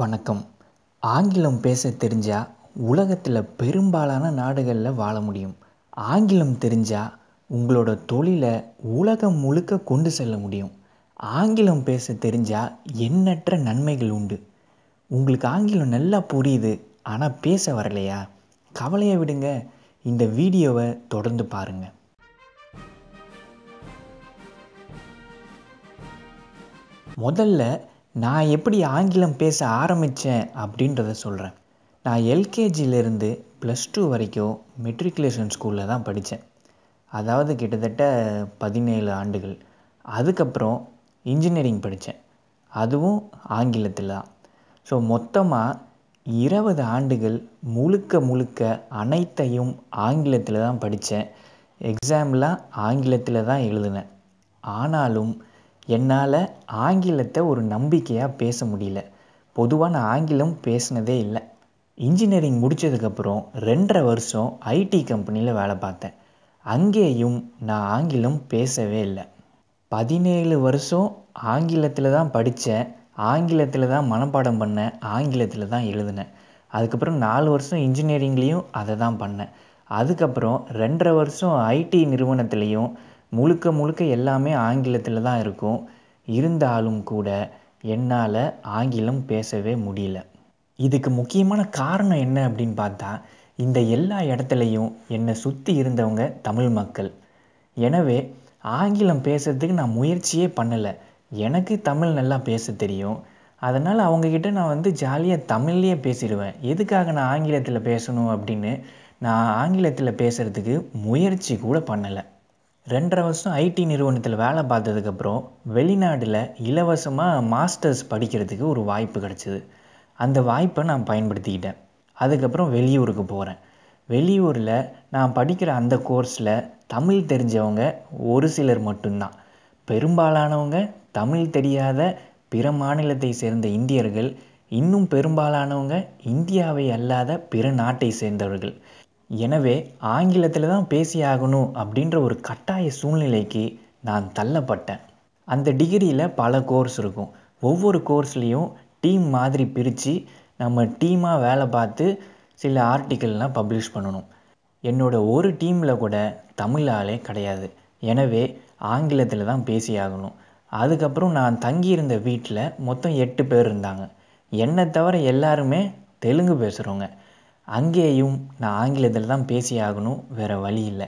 வணக்கம் ஆங்கிலம் பேச தெரிஞ்சால் உலகத்தில் பெரும்பாலான நாடுகளில் வாழ முடியும் ஆங்கிலம் தெரிஞ்சால் உங்களோட தொழிலை உலகம் முழுக்க கொண்டு செல்ல முடியும் ஆங்கிலம் பேச தெரிஞ்சால் எண்ணற்ற நன்மைகள் உண்டு உங்களுக்கு ஆங்கிலம் நல்லா புரியுது ஆனால் பேச வரலையா கவலையை விடுங்க இந்த வீடியோவை தொடர்ந்து பாருங்கள் முதல்ல நான் எப்படி ஆங்கிலம் பேச ஆரம்பித்தேன் அப்படின்றத சொல்கிறேன் நான் எல்கேஜிலேருந்து ப்ளஸ் டூ வரைக்கும் மெட்ரிகுலேஷன் ஸ்கூலில் தான் படித்தேன் அதாவது கிட்டத்தட்ட பதினேழு ஆண்டுகள் அதுக்கப்புறம் இன்ஜினியரிங் படித்தேன் அதுவும் ஆங்கிலத்தில் தான் ஸோ மொத்தமாக இருபது ஆண்டுகள் முழுக்க முழுக்க அனைத்தையும் ஆங்கிலத்தில் தான் படித்தேன் எக்ஸாம்லாம் ஆங்கிலத்தில் தான் எழுதினேன் ஆனாலும் என்னால் ஆங்கிலத்தை ஒரு நம்பிக்கையாக பேச முடியல பொதுவாக நான் ஆங்கிலம் பேசினதே இல்லை இன்ஜினியரிங் முடித்ததுக்கப்புறம் ரெண்டரை வருஷம் ஐடி கம்பெனியில் வேலை பார்த்தேன் அங்கேயும் நான் ஆங்கிலம் பேசவே இல்லை பதினேழு வருஷம் ஆங்கிலத்தில் தான் படித்தேன் ஆங்கிலத்தில் தான் மனப்பாடம் பண்ணேன் ஆங்கிலத்தில் தான் எழுதினேன் அதுக்கப்புறம் நாலு வருஷம் இன்ஜினியரிங்லேயும் அதை தான் பண்ணேன் அதுக்கப்புறம் ரெண்டரை வருஷம் ஐடி நிறுவனத்துலேயும் முழுக்க முழுக்க எல்லாமே ஆங்கிலத்தில் தான் இருக்கும் இருந்தாலும் கூட என்னால் ஆங்கிலம் பேசவே முடியல இதுக்கு முக்கியமான காரணம் என்ன அப்படின்னு பார்த்தா இந்த எல்லா இடத்துலையும் என்னை சுற்றி இருந்தவங்க தமிழ் மக்கள் எனவே ஆங்கிலம் பேசுறதுக்கு நான் முயற்சியே பண்ணலை எனக்கு தமிழ் நல்லா பேச தெரியும் அதனால் அவங்கக்கிட்ட நான் வந்து ஜாலியாக தமிழ்லேயே பேசிடுவேன் எதுக்காக நான் ஆங்கிலத்தில் பேசணும் அப்படின்னு நான் ஆங்கிலத்தில் பேசுகிறதுக்கு முயற்சி கூட பண்ணலை ரெண்டரை வருஷம் ஐடி நிறுவனத்தில் வேலை பார்த்ததுக்கப்புறம் வெளிநாட்டில் இலவசமாக மாஸ்டர்ஸ் படிக்கிறதுக்கு ஒரு வாய்ப்பு கிடச்சிது அந்த வாய்ப்பை நான் பயன்படுத்திக்கிட்டேன் அதுக்கப்புறம் வெளியூருக்கு போகிறேன் வெளியூரில் நான் படிக்கிற அந்த கோர்ஸில் தமிழ் தெரிஞ்சவங்க ஒரு சிலர் மட்டும்தான் பெரும்பாலானவங்க தமிழ் தெரியாத பிற மாநிலத்தை சேர்ந்த இந்தியர்கள் இன்னும் பெரும்பாலானவங்க இந்தியாவை அல்லாத பிற நாட்டை சேர்ந்தவர்கள் எனவே ஆங்கிலத்தில் தான் பேசி ஆகணும் அப்படின்ற ஒரு கட்டாய சூழ்நிலைக்கு நான் தள்ளப்பட்டேன் அந்த டிகிரியில் பல கோர்ஸ் இருக்கும் ஒவ்வொரு கோர்ஸ்லேயும் டீம் மாதிரி பிரித்து நம்ம டீமாக வேலை பார்த்து சில ஆர்டிக்கல்லாம் பப்ளிஷ் பண்ணணும் என்னோடய ஒரு டீமில் கூட தமிழ் ஆளே கிடையாது எனவே ஆங்கிலத்தில் தான் பேசி ஆகணும் அதுக்கப்புறம் நான் தங்கியிருந்த வீட்டில் மொத்தம் எட்டு பேர் இருந்தாங்க என்னை தவிர எல்லாருமே தெலுங்கு பேசுகிறவங்க அங்கேயும் நான் ஆங்கிலத்தில் தான் பேசியாகணும் ஆகணும் வேறு வழி இல்லை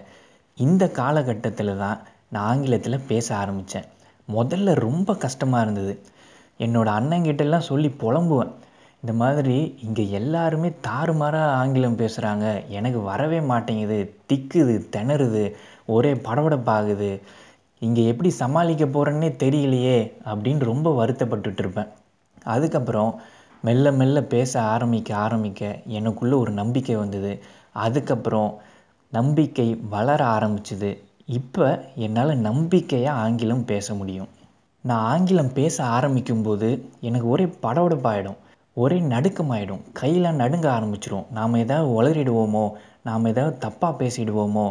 இந்த காலகட்டத்தில் தான் நான் ஆங்கிலத்தில் பேச ஆரம்பித்தேன் முதல்ல ரொம்ப கஷ்டமாக இருந்தது என்னோடய அண்ணங்கிட்டெல்லாம் சொல்லி புலம்புவேன் இந்த மாதிரி இங்கே எல்லாருமே தாறுமாறாக ஆங்கிலம் பேசுகிறாங்க எனக்கு வரவே மாட்டேங்குது திக்குது திணறுது ஒரே படபடப்பாகுது இங்கே எப்படி சமாளிக்க போகிறேன்னே தெரியலையே அப்படின்னு ரொம்ப வருத்தப்பட்டுட்ருப்பேன் அதுக்கப்புறம் மெல்ல மெல்ல பேச ஆரம்பிக்க ஆரம்பிக்க எனக்குள்ளே ஒரு நம்பிக்கை வந்தது அதுக்கப்புறம் நம்பிக்கை வளர ஆரம்பிச்சுது இப்போ என்னால் நம்பிக்கையாக ஆங்கிலம் பேச முடியும் நான் ஆங்கிலம் பேச ஆரம்பிக்கும்போது எனக்கு ஒரே படபடப்பாயிடும் ஒரே நடுக்கமாயிடும் கையெல்லாம் நடுங்க ஆரம்பிச்சிடும் நாம் எதாவது உளறிடுவோமோ நாம் எதாவது தப்பாக பேசிடுவோமோ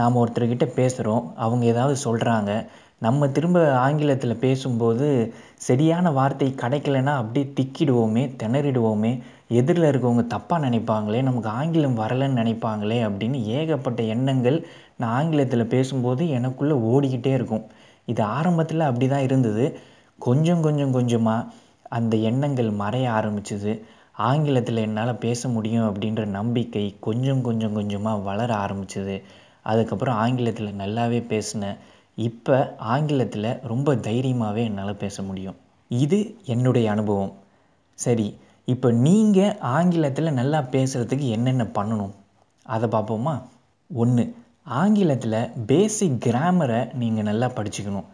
நாம் ஒருத்தர்கிட்ட பேசுகிறோம் அவங்க ஏதாவது சொல்கிறாங்க நம்ம திரும்ப ஆங்கிலத்தில் பேசும்போது சரியான வார்த்தை கிடைக்கலன்னா அப்படியே திக்கிடுவோமே திணறிடுவோமே எதிரில் இருக்கவங்க தப்பாக நினைப்பாங்களே நமக்கு ஆங்கிலம் வரலைன்னு நினைப்பாங்களே அப்படின்னு ஏகப்பட்ட எண்ணங்கள் நான் ஆங்கிலத்தில் பேசும்போது எனக்குள்ளே ஓடிக்கிட்டே இருக்கும் இது ஆரம்பத்தில் அப்படி தான் இருந்தது கொஞ்சம் கொஞ்சம் கொஞ்சமாக அந்த எண்ணங்கள் மறைய ஆரம்பிச்சுது ஆங்கிலத்தில் என்னால் பேச முடியும் அப்படின்ற நம்பிக்கை கொஞ்சம் கொஞ்சம் கொஞ்சமாக வளர ஆரம்பிச்சுது அதுக்கப்புறம் ஆங்கிலத்தில் நல்லாவே பேசினேன் இப்போ ஆங்கிலத்தில் ரொம்ப தைரியமாகவே என்னால் பேச முடியும் இது என்னுடைய அனுபவம் சரி இப்போ நீங்கள் ஆங்கிலத்தில் நல்லா பேசுகிறதுக்கு என்னென்ன பண்ணணும் அதை பார்ப்போமா ஒன்று ஆங்கிலத்தில் பேசிக் கிராமரை நீங்கள் நல்லா படிச்சுக்கணும்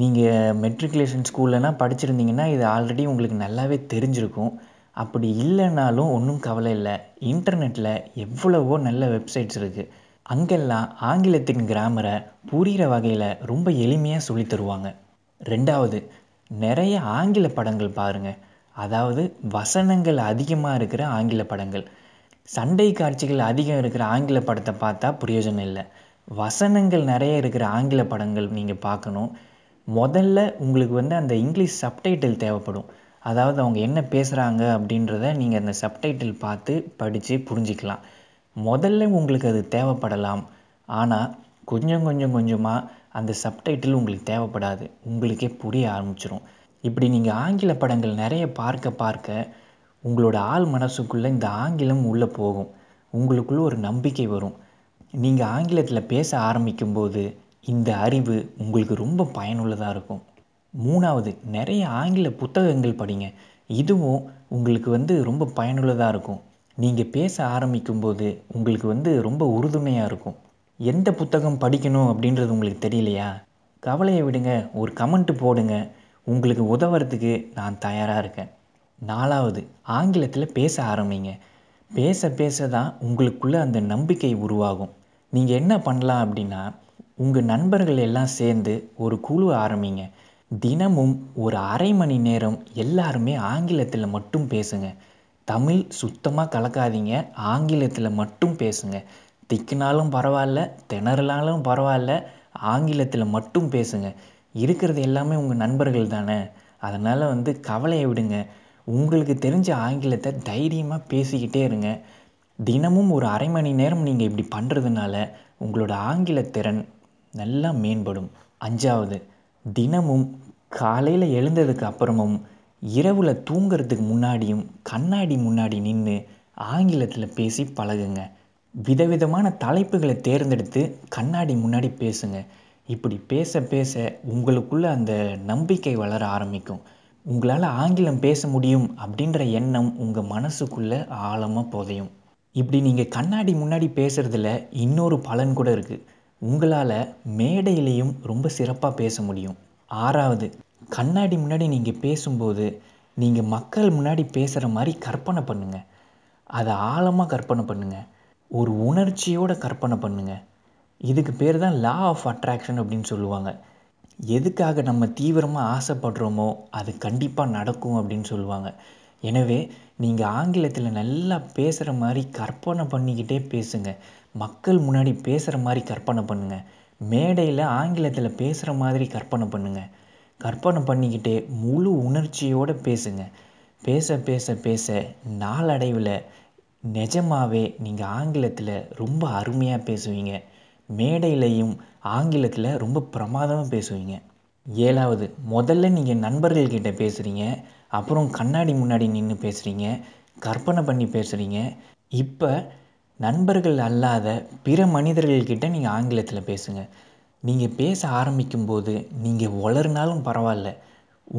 நீங்கள் மெட்ரிகுலேஷன் ஸ்கூல்லனா படிச்சிருந்தீங்கன்னா இது ஆல்ரெடி உங்களுக்கு நல்லாவே தெரிஞ்சிருக்கும் அப்படி இல்லைனாலும் ஒன்றும் கவலை இல்லை இன்டர்நெட்டில் எவ்வளவோ நல்ல வெப்சைட்ஸ் இருக்குது அங்கெல்லாம் ஆங்கிலத்தின் கிராமரை புரிகிற வகையில் ரொம்ப எளிமையாக சொல்லி தருவாங்க ரெண்டாவது நிறைய ஆங்கில படங்கள் பாருங்கள் அதாவது வசனங்கள் அதிகமாக இருக்கிற ஆங்கில படங்கள் சண்டை காட்சிகள் அதிகம் இருக்கிற ஆங்கில படத்தை பார்த்தா பிரயோஜனம் இல்லை வசனங்கள் நிறைய இருக்கிற ஆங்கில படங்கள் நீங்கள் பார்க்கணும் முதல்ல உங்களுக்கு வந்து அந்த இங்கிலீஷ் சப்டைட்டில் தேவைப்படும் அதாவது அவங்க என்ன பேசுகிறாங்க அப்படின்றத நீங்கள் அந்த சப்டைட்டில் பார்த்து படித்து புரிஞ்சிக்கலாம் முதல்ல உங்களுக்கு அது தேவைப்படலாம் ஆனால் கொஞ்சம் கொஞ்சம் கொஞ்சமாக அந்த சப்டைட்டில் உங்களுக்கு தேவைப்படாது உங்களுக்கே புரிய ஆரம்பிச்சிடும் இப்படி நீங்கள் ஆங்கில படங்கள் நிறைய பார்க்க பார்க்க உங்களோட ஆள் மனசுக்குள்ளே இந்த ஆங்கிலம் உள்ளே போகும் உங்களுக்குள்ளே ஒரு நம்பிக்கை வரும் நீங்கள் ஆங்கிலத்தில் பேச ஆரம்பிக்கும்போது இந்த அறிவு உங்களுக்கு ரொம்ப பயனுள்ளதாக இருக்கும் மூணாவது நிறைய ஆங்கில புத்தகங்கள் படிங்க இதுவும் உங்களுக்கு வந்து ரொம்ப பயனுள்ளதாக இருக்கும் நீங்கள் பேச ஆரம்பிக்கும்போது உங்களுக்கு வந்து ரொம்ப உறுதுணையாக இருக்கும் எந்த புத்தகம் படிக்கணும் அப்படின்றது உங்களுக்கு தெரியலையா கவலையை விடுங்க ஒரு கமெண்ட் போடுங்க உங்களுக்கு உதவுறதுக்கு நான் தயாராக இருக்கேன் நாலாவது ஆங்கிலத்தில் பேச ஆரம்பிங்க பேச பேச தான் உங்களுக்குள்ளே அந்த நம்பிக்கை உருவாகும் நீங்கள் என்ன பண்ணலாம் அப்படின்னா உங்கள் நண்பர்கள் எல்லாம் சேர்ந்து ஒரு குழு ஆரம்பிங்க தினமும் ஒரு அரை மணி நேரம் எல்லாருமே ஆங்கிலத்தில் மட்டும் பேசுங்கள் தமிழ் சுத்தமாக கலக்காதீங்க ஆங்கிலத்தில் மட்டும் பேசுங்க திக்கினாலும் பரவாயில்ல திணறலாலும் பரவாயில்ல ஆங்கிலத்தில் மட்டும் பேசுங்க இருக்கிறது எல்லாமே உங்கள் நண்பர்கள் தானே அதனால் வந்து கவலையை விடுங்க உங்களுக்கு தெரிஞ்ச ஆங்கிலத்தை தைரியமாக பேசிக்கிட்டே இருங்க தினமும் ஒரு அரை மணி நேரம் நீங்கள் இப்படி பண்ணுறதுனால உங்களோட ஆங்கில திறன் நல்லா மேம்படும் அஞ்சாவது தினமும் காலையில் எழுந்ததுக்கு அப்புறமும் இரவில் தூங்கிறதுக்கு முன்னாடியும் கண்ணாடி முன்னாடி நின்று ஆங்கிலத்தில் பேசி பழகுங்க விதவிதமான தலைப்புகளை தேர்ந்தெடுத்து கண்ணாடி முன்னாடி பேசுங்க இப்படி பேச பேச உங்களுக்குள்ளே அந்த நம்பிக்கை வளர ஆரம்பிக்கும் உங்களால் ஆங்கிலம் பேச முடியும் அப்படின்ற எண்ணம் உங்கள் மனசுக்குள்ளே ஆழமாக புதையும் இப்படி நீங்கள் கண்ணாடி முன்னாடி பேசுகிறதுல இன்னொரு பலன் கூட இருக்குது உங்களால் மேடையிலையும் ரொம்ப சிறப்பாக பேச முடியும் ஆறாவது கண்ணாடி முன்னாடி நீங்கள் பேசும்போது நீங்கள் மக்கள் முன்னாடி பேசுகிற மாதிரி கற்பனை பண்ணுங்கள் அதை ஆழமாக கற்பனை பண்ணுங்கள் ஒரு உணர்ச்சியோட கற்பனை பண்ணுங்கள் இதுக்கு பேர் தான் லா ஆஃப் அட்ராக்ஷன் அப்படின்னு சொல்லுவாங்க எதுக்காக நம்ம தீவிரமாக ஆசைப்படுறோமோ அது கண்டிப்பாக நடக்கும் அப்படின்னு சொல்லுவாங்க எனவே நீங்கள் ஆங்கிலத்தில் நல்லா பேசுகிற மாதிரி கற்பனை பண்ணிக்கிட்டே பேசுங்க மக்கள் முன்னாடி பேசுகிற மாதிரி கற்பனை பண்ணுங்கள் மேடையில் ஆங்கிலத்தில் பேசுகிற மாதிரி கற்பனை பண்ணுங்கள் கற்பனை பண்ணிக்கிட்டே முழு உணர்ச்சியோடு பேசுங்க பேச பேச பேச நாளடைவில் நிஜமாகவே நீங்கள் ஆங்கிலத்தில் ரொம்ப அருமையாக பேசுவீங்க மேடையிலையும் ஆங்கிலத்தில் ரொம்ப பிரமாதமாக பேசுவீங்க ஏழாவது முதல்ல நீங்கள் நண்பர்கள்கிட்ட பேசுகிறீங்க அப்புறம் கண்ணாடி முன்னாடி நின்று பேசுகிறீங்க கற்பனை பண்ணி பேசுகிறீங்க இப்போ நண்பர்கள் அல்லாத பிற மனிதர்கள்கிட்ட நீங்கள் ஆங்கிலத்தில் பேசுங்கள் நீங்கள் பேச ஆரம்பிக்கும்போது நீங்கள் உளறினாலும் பரவாயில்ல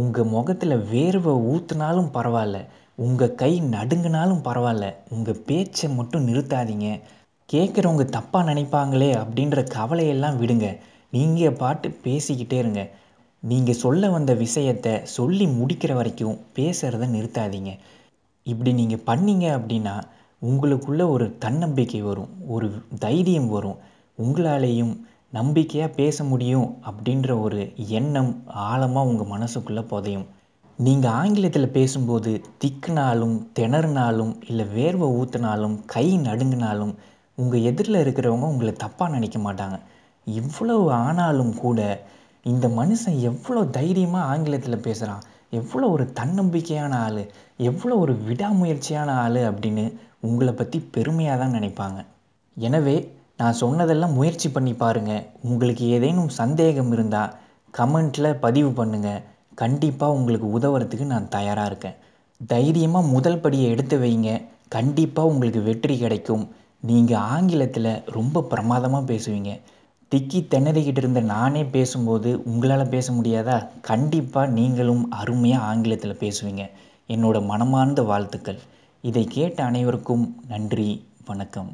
உங்கள் முகத்தில் வேர்வை ஊற்றுனாலும் பரவாயில்ல உங்கள் கை நடுங்கினாலும் பரவாயில்ல உங்கள் பேச்சை மட்டும் நிறுத்தாதீங்க கேட்குறவங்க தப்பாக நினைப்பாங்களே அப்படின்ற கவலையெல்லாம் விடுங்க நீங்கள் பாட்டு பேசிக்கிட்டே இருங்க நீங்கள் சொல்ல வந்த விஷயத்தை சொல்லி முடிக்கிற வரைக்கும் பேசுகிறத நிறுத்தாதீங்க இப்படி நீங்கள் பண்ணீங்க அப்படின்னா உங்களுக்குள்ளே ஒரு தன்னம்பிக்கை வரும் ஒரு தைரியம் வரும் உங்களாலேயும் நம்பிக்கையாக பேச முடியும் அப்படின்ற ஒரு எண்ணம் ஆழமாக உங்கள் மனசுக்குள்ளே புதையும் நீங்கள் ஆங்கிலத்தில் பேசும்போது திக்குனாலும் திணறினாலும் இல்லை வேர்வை ஊற்றினாலும் கை நடுங்கினாலும் உங்கள் எதிரில் இருக்கிறவங்க உங்களை தப்பாக நினைக்க மாட்டாங்க இவ்வளவு ஆனாலும் கூட இந்த மனுஷன் எவ்வளோ தைரியமாக ஆங்கிலத்தில் பேசுகிறான் எவ்வளோ ஒரு தன்னம்பிக்கையான ஆள் எவ்வளோ ஒரு விடாமுயற்சியான ஆள் அப்படின்னு உங்களை பற்றி பெருமையாக தான் நினைப்பாங்க எனவே நான் சொன்னதெல்லாம் முயற்சி பண்ணி பாருங்கள் உங்களுக்கு ஏதேனும் சந்தேகம் இருந்தால் கமெண்ட்டில் பதிவு பண்ணுங்கள் கண்டிப்பாக உங்களுக்கு உதவுறதுக்கு நான் தயாராக இருக்கேன் தைரியமாக முதல் படியை எடுத்து வைங்க கண்டிப்பாக உங்களுக்கு வெற்றி கிடைக்கும் நீங்கள் ஆங்கிலத்தில் ரொம்ப பிரமாதமாக பேசுவீங்க திக்கி திணறிக்கிட்டு இருந்த நானே பேசும்போது உங்களால் பேச முடியாதா கண்டிப்பாக நீங்களும் அருமையாக ஆங்கிலத்தில் பேசுவீங்க என்னோட மனமார்ந்த வாழ்த்துக்கள் இதை கேட்ட அனைவருக்கும் நன்றி வணக்கம்